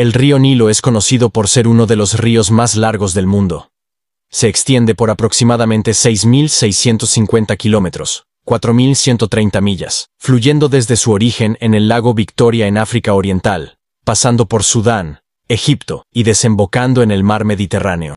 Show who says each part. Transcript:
Speaker 1: El río Nilo es conocido por ser uno de los ríos más largos del mundo. Se extiende por aproximadamente 6.650 kilómetros, 4.130 millas, fluyendo desde su origen en el lago Victoria en África Oriental, pasando por Sudán, Egipto y desembocando en el mar Mediterráneo.